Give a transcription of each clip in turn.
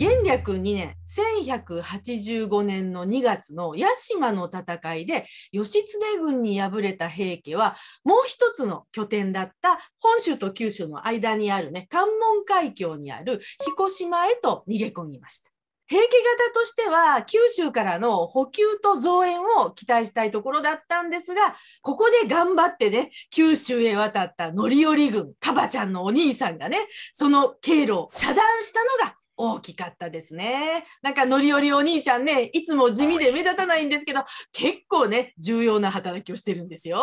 元暦2年1185年の2月の屋島の戦いで義経軍に敗れた平家はもう一つの拠点だった本州と九州の間にあるね関門海峡にある彦島へと逃げ込みました。平家型としては九州からの補給と増援を期待したいところだったんですがここで頑張ってね九州へ渡った範頼軍カバちゃんのお兄さんがねその経路を遮断したのが大きかったですね。なんかノリオリお兄ちゃんねいつも地味で目立たないんですけど結構ね重要な働きをしてるんですよ。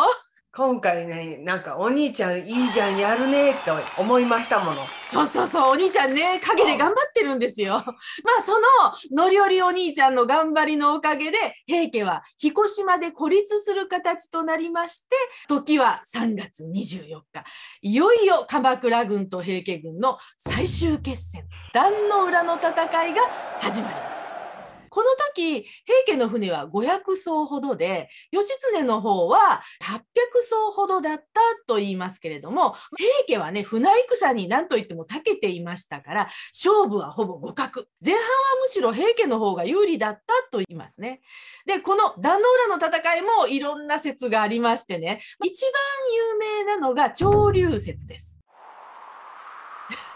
今回ねなんかお兄ちゃんいいじゃんやるねと思いましたものそうそうそうお兄ちゃんね陰で頑張ってるんですよ まあそののりおりお兄ちゃんの頑張りのおかげで平家は彦島で孤立する形となりまして時は3月24日いよいよ鎌倉軍と平家軍の最終決戦壇の裏の戦いが始まりますこの時平家の船は500艘ほどで義経の方は800艘ほどだったと言いますけれども平家はね船戦に何と言っても長けていましたから勝負はほぼ互角前半はむしろ平家の方が有利だったと言いますね。でこの壇ノ浦の戦いもいろんな説がありましてね一番有名なのが潮流説です。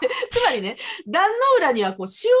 つまりね、壇の浦にはこう潮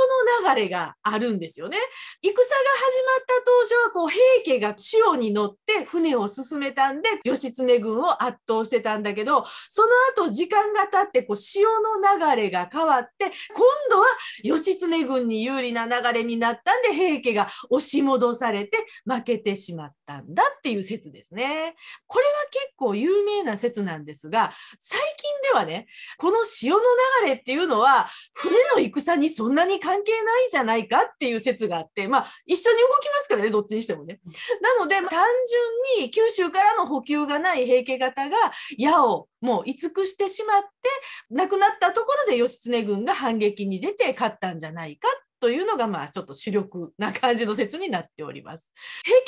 の流れがあるんですよね。戦が始まった当初はこう平家が潮に乗って船を進めたんで、義経軍を圧倒してたんだけど、その後時間が経ってこう潮の流れが変わって、今度は義経軍に有利な流れになったんで、平家が押し戻されて負けてしまったんだっていう説ですね。これは結構有名な説なんですが、最近ではね、この潮の流れっていうのは、船の戦にそんなに関係ないじゃないかっていう説があって、まあ、一緒に動きますからね、どっちにしてもね。なので、単純に九州からの補給がない平家方が矢をもう居尽くしてしまって、亡くなったところで義経軍が反撃に出て勝ったんじゃないかというのがまあちょっと主力な感じの説になっております。平家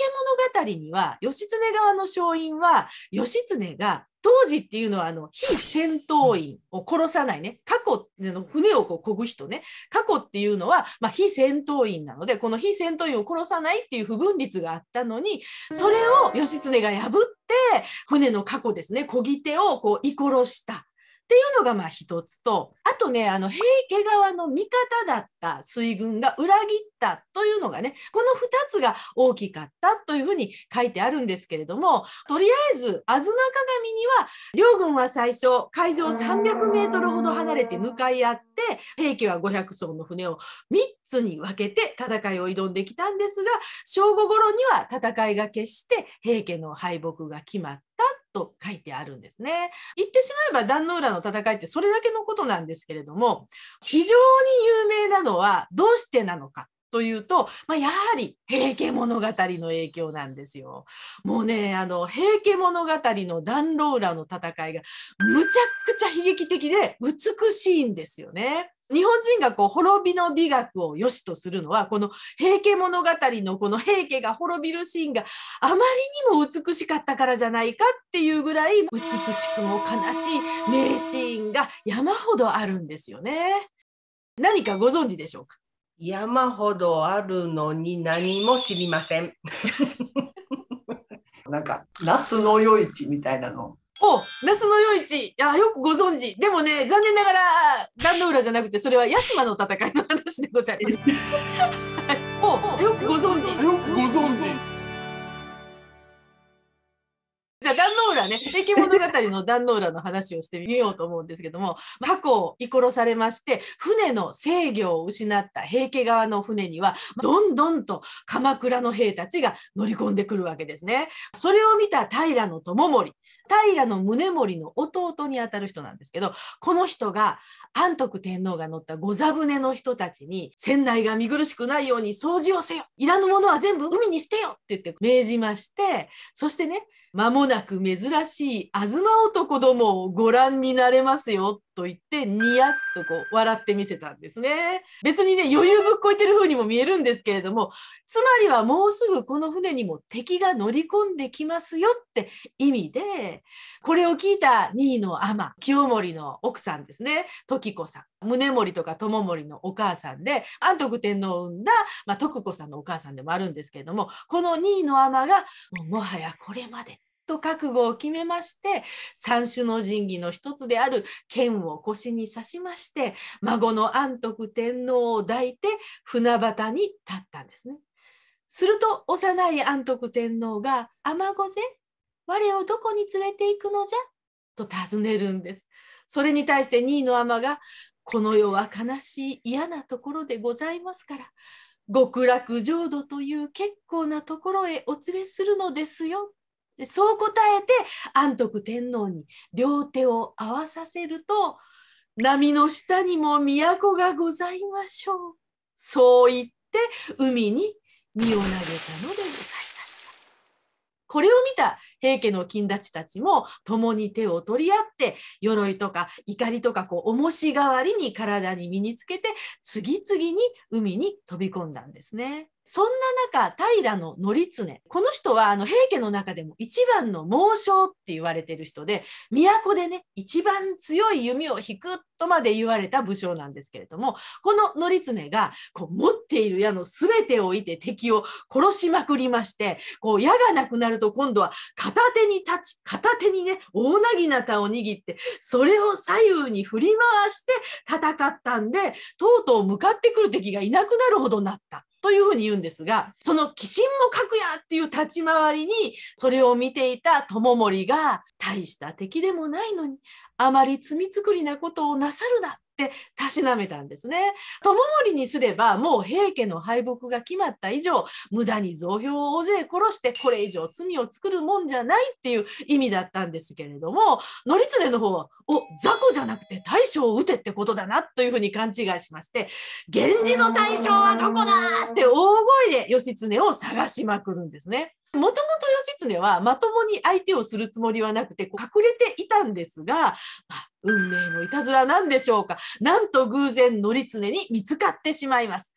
物語には義経側の勝因は義経が当時っていうのはあの非戦闘員を殺さないね過去の船をこう漕ぐ人ね過去っていうのは、まあ、非戦闘員なのでこの非戦闘員を殺さないっていう不分率があったのにそれを義経が破って船の過去ですね漕ぎ手をこう居殺したっていうのがまあ一つとあとねあの平家側の味方だった水軍が裏切ったというのがねこの2つが大きかったというふうに書いてあるんですけれどもとりあえず吾妻鏡には両軍は最初海上300メートルほど離れて向かい合って平家は500艘の船を3つに分けて戦いを挑んできたんですが正午頃には戦いが決して平家の敗北が決まっと書いてあるんですね。言ってしまえば壇ノ浦の戦いってそれだけのことなんですけれども非常に有名なのはどうしてなのかというと、まあ、やはり平家物語の影響なんですよ。もうね、あの、平家物語のダンローラの戦いがむちゃくちゃ悲劇的で美しいんですよね。日本人がこう滅びの美学を良しとするのはこの平家物語のこの平家が滅びるシーンがあまりにも美しかったからじゃないかっていうぐらい美しくも悲しい名シーンが山ほどあるんですよね。何かご存知でしょうか山ほどあるのに何も知りません。なんか夏の夜市みたいなのお那須のよ市いやよくご存知でもね残念ながら壇ノ浦じゃなくてそれは屋島の戦いの話でございますおよくご存知よくご存知じゃあ壇ノ浦ね「平家物語」の壇ノ浦の話をしてみようと思うんですけども過去を居殺されまして船の制御を失った平家側の船にはどんどんと鎌倉の兵たちが乗り込んでくるわけですね。それを見た平友盛平宗盛の弟にあたる人なんですけどこの人が安徳天皇が乗った御座船の人たちに船内が見苦しくないように掃除をせよいらぬものは全部海に捨てよって言って命じましてそしてね間もなく珍しい東男どもをご覧になれますよと言ってニヤッとこう笑ってみせたんですね。別にね余裕ぶっこいてる風にも見えるんですけれどもつまりはもうすぐこの船にも敵が乗り込んできますよって意味でで、これを聞いた2位の天、清盛の奥さんですね、時子さん、宗盛とか智盛のお母さんで、安徳天皇を産んだ、まあ、徳子さんのお母さんでもあるんですけれども、この2位の天が、もはやこれまでと覚悟を決めまして三種の神器の一つである剣を腰に刺しまして孫の安徳天皇を抱いて船端に立ったんですね。すると幼い安徳天皇が「雨御我をどこに連れて行くのじゃと尋ねるんです。それに対して2位の尼が、この世は悲しい嫌なところでございますから、極楽浄土という結構なところへお連れするのですよ。そう答えて安徳天皇に両手を合わさせると波の下にも都がございましょう。そう言って海に身を投げたのでございました。これを見た平家の金達たちも共に手を取り合って鎧とか怒りとかこう重し代わりに体に身につけて次々に海に飛び込んだんですね。そんな中、平の則常。この人は、あの、平家の中でも一番の猛将って言われてる人で、都でね、一番強い弓を引くとまで言われた武将なんですけれども、この則常が、こう、持っている矢の全てを置いて敵を殺しまくりまして、こう、矢がなくなると今度は勝片手に立ち、片手にね、大なぎなたを握って、それを左右に振り回して戦ったんで、とうとう向かってくる敵がいなくなるほどなった。というふうに言うんですが、その鬼神もくやっていう立ち回りに、それを見ていた智盛が、大した敵でもないのに、あまり罪作りなことをなさるな。ってたしなめたんですね。友盛にすればもう平家の敗北が決まった以上無駄に増票を大勢殺してこれ以上罪を作るもんじゃないっていう意味だったんですけれども則常の方は「お雑魚じゃなくて大将を撃てってことだな」というふうに勘違いしまして「源氏の大将はどこだ!」って大声で義経を探しまくるんですね。もともと義経はまともに相手をするつもりはなくて隠れていたんですが、まあ、運命のいたずらなんでしょうかなんと偶然則常に見つかってしまいます。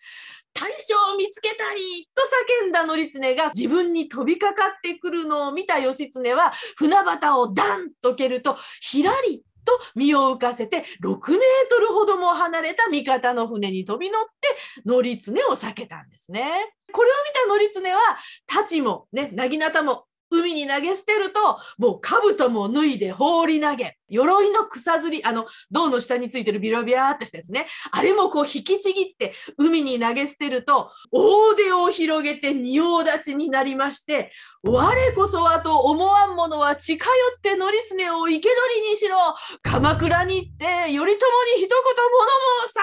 大将を見つけたりと叫んだ則恒が自分に飛びかかってくるのを見た義経は船旗をダンと蹴るとひらりと身を浮かせて6メートルほども離れた味方の船に飛び乗って乗り常を避けたんですね。これを見た乗り常は太刀もね、なぎなたも海に投げ捨てるともう兜も脱いで放り投げ鎧の草ずり、あの、銅の下についてるビラビラってしたやつね。あれもこう引きちぎって海に投げ捨てると、大手を広げて仁王立ちになりまして、我こそはと思わんものは近寄って乗り常を生け捕りにしろ、鎌倉に行って頼朝に一言物申さ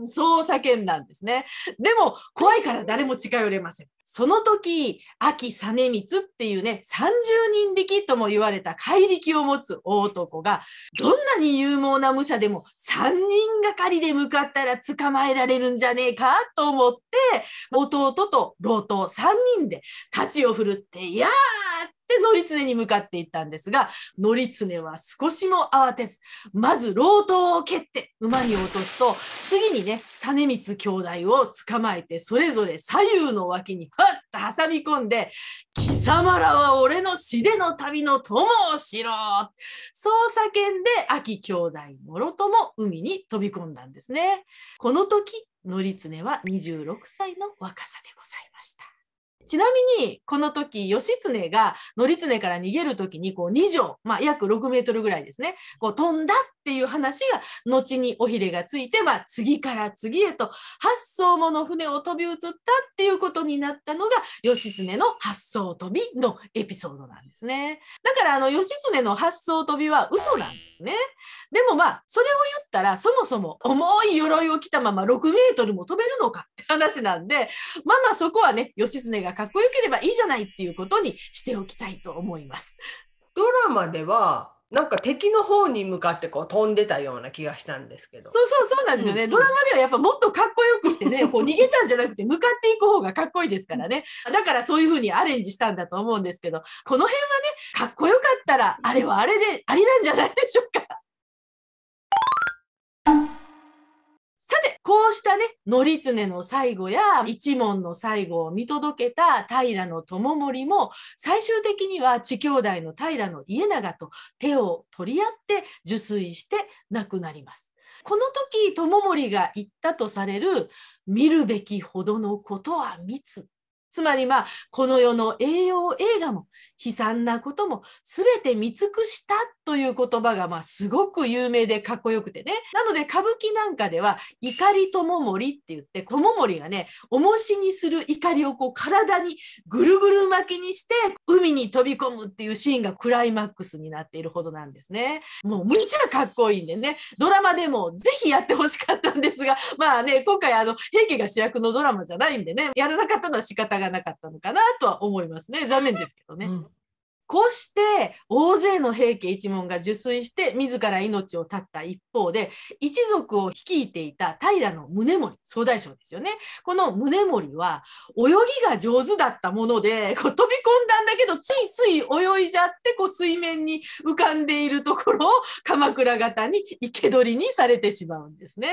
んそう叫んだんですね。でも、怖いから誰も近寄れません。その時、秋実光っていうね、三十人力とも言われた怪力を持つ大男が、どんなに勇猛な武者でも3人がかりで向かったら捕まえられるんじゃねえかと思って、弟と老頭3人で太刀を振るって、いやあで、乗り常に向かっていったんですが、乗り常は少しも慌てず、まず老頭を蹴って馬に落とすと、次にね、実光兄弟を捕まえて、それぞれ左右の脇にふっと挟み込んで、貴様らは俺の死での旅の友をしろそう叫んで、秋兄弟もろとも海に飛び込んだんですね。この時、乗り常は26歳の若さでございました。ちなみに、この時、義経が則常から逃げる時に、こう2畳、まあ、約6メートルぐらいですね、こう飛んだっていう話が、後に尾ひれがついて、まあ、次から次へと、8艘もの船を飛び移ったっていうことになったのが、義経の8艘飛びのエピソードなんですね。だから、あの、義経の8艘飛びは嘘なんですね。でもまあ、それを言っったらそもそも重い鎧を着たまま6メートルも飛べるのかって話なんでまあまあそこはね義経がかっこよければいいじゃないっていうことにしておきたいと思います。ドラマではなんか敵の方に向かってこう飛んでたような気がしたんですけど。そうそうそうなんですよね。うん、ドラマではやっぱもっとかっこよくしてね、こう逃げたんじゃなくて向かっていく方がかっこいいですからね。だからそういう風にアレンジしたんだと思うんですけど、この辺はね、かっこよかったらあれはあれでありなんじゃないでしょうか。こうしたね、つねの最後や一門の最後を見届けた平の智盛も、最終的には地兄弟の平の家長と手を取り合って受水して亡くなります。この時、智盛が言ったとされる、見るべきほどのことは密つまりまあ、この世の栄養映画も悲惨なことも全て見尽くしたという言葉がまあすごく有名でかっこよくてね。なので歌舞伎なんかでは怒りとももりって言って、とももりがね、重しにする怒りをこう体にぐるぐる巻きにして海に飛び込むっていうシーンがクライマックスになっているほどなんですね。もうむちゃかっこいいんでね、ドラマでもぜひやってほしかったんですが、まあね、今回あの、平家が主役のドラマじゃないんでね、やらなかったのは仕方ががなかったのかなとは思いますね残念ですけどね。うんこうして大勢の平家一門が受水して自ら命を絶った一方で一族を率いていた平の宗盛総大将ですよねこの宗盛は泳ぎが上手だったものでこう飛び込んだんだけどついつい泳いじゃってこう水面に浮かんでいるところを鎌倉方に生け捕りにされてしまうんですね。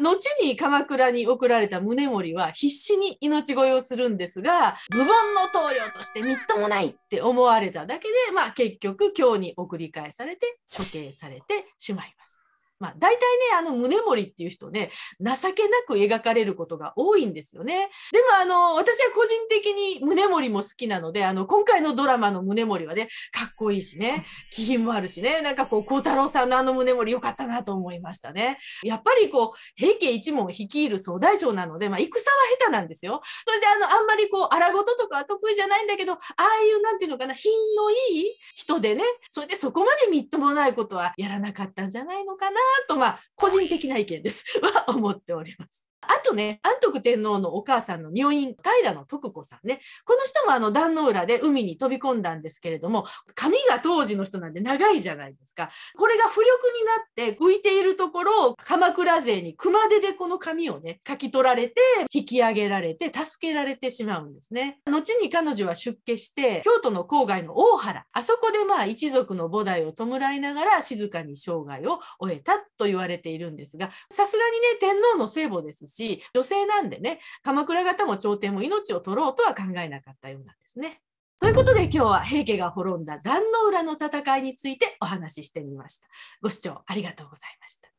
後に鎌倉に送られた宗盛は必死に命乞いをするんですが無言の棟梁としてみっともないって思われただけで、まあ、結局、今日に送り返されて、処刑されてしまいます。まあ、大体ねあの宗盛っていう人ね情けなく描かれることが多いんですよね。でもあの私は個人的に宗盛も好きなのであの今回のドラマの宗盛はねかっこいいしね気品もあるしねなんかこう孝太郎さんのあの宗盛良かったなと思いましたね。やっぱりこう平家一門を率いる総大将なので、まあ、戦は下手なんですよ。それであのあんまりこう荒事とかは得意じゃないんだけどああいうなんていうのかな品のいい人でねそれでそこまでみっともないことはやらなかったんじゃないのかなと、まあ、個人的な意見です は思っております。あとね、安徳天皇のお母さんの女院、平の徳子さんね、この人もあの壇の浦で海に飛び込んだんですけれども、髪が当時の人なんで長いじゃないですか。これが浮力になっって浮いているところを鎌倉勢に熊手でこの紙をね書き取られて引き上げられて助けられてしまうんですね。後に彼女は出家して京都の郊外の大原あそこでまあ一族の菩提を弔いながら静かに生涯を終えたと言われているんですがさすがにね天皇の聖母ですし女性なんでね鎌倉方も朝廷も命を取ろうとは考えなかったようなんですね。ということで今日は平家が滅んだ壇の浦の戦いについてお話ししてみました。ご視聴ありがとうございました。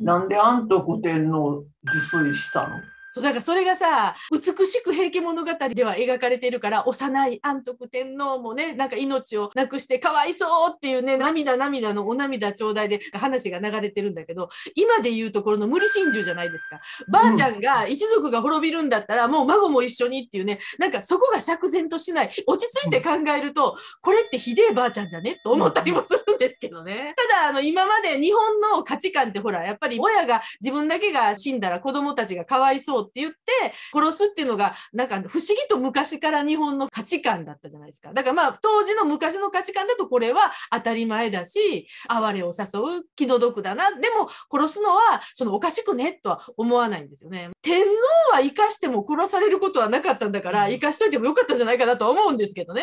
なんで安徳天皇自炊したのそうだからそれがさ美しく「平家物語」では描かれているから幼い安徳天皇もねなんか命をなくしてかわいそうっていうね涙涙のお涙頂戴で話が流れてるんだけど今で言うところの無理心中じゃないですかばあちゃんが一族が滅びるんだったらもう孫も一緒にっていうねなんかそこが釈然としない落ち着いて考えるとこれってひでえばあちゃんじゃねと思ったりもするんですけどねただあの今まで日本の価値観ってほらやっぱり親が自分だけが死んだら子供たちがかわいそうって言って殺すっていうのがなんか不思議と昔から日本の価値観だったじゃないですかだからまあ当時の昔の価値観だとこれは当たり前だし哀れを誘う気の毒だなでも殺すのはそのおかしくねとは思わないんですよね天皇は生かしても殺されることはなかったんだから生かしといてもよかったんじゃないかなとは思うんですけどね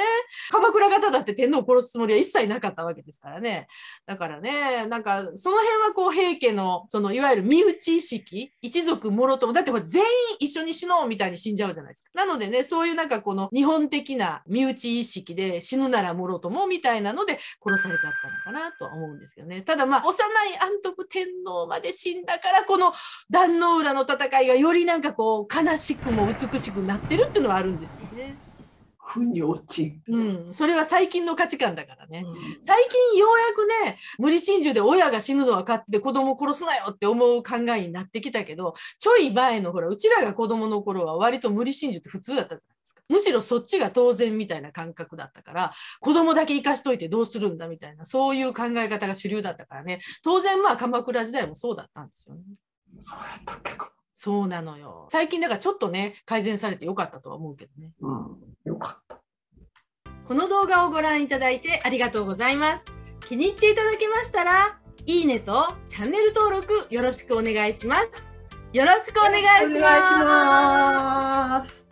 鎌倉方だって天皇を殺すつもりは一切なかったわけですからねだからねなんかその辺はこう平家のそのいわゆる身内意識一族もろともだってこれ全員一緒に死のうみたいに死んじゃうじゃないですか。なのでね、そういうなんかこの日本的な身内意識で死ぬならもろともみたいなので殺されちゃったのかなとは思うんですけどね。ただまあ、幼い安徳天皇まで死んだから、この壇の浦の戦いがよりなんかこう、悲しくも美しくなってるっていうのはあるんですよね。腑にちる、うん、それは最近の価値観だからね、うん、最近ようやくね無理心中で親が死ぬのは勝手で子供殺すなよって思う考えになってきたけどちょい前のほらうちらが子供の頃は割と無理心中って普通だったじゃないですかむしろそっちが当然みたいな感覚だったから子供だけ生かしといてどうするんだみたいなそういう考え方が主流だったからね当然まあ鎌倉時代もそうだったんですよね。そうやったっけそうなのよ。最近だからちょっとね改善されてよかったとは思うけどね。うん、よかっこの動画をご覧いただいてありがとうございます。気に入っていただけましたら、いいねとチャンネル登録よろしくお願いします。よろしくお願いします。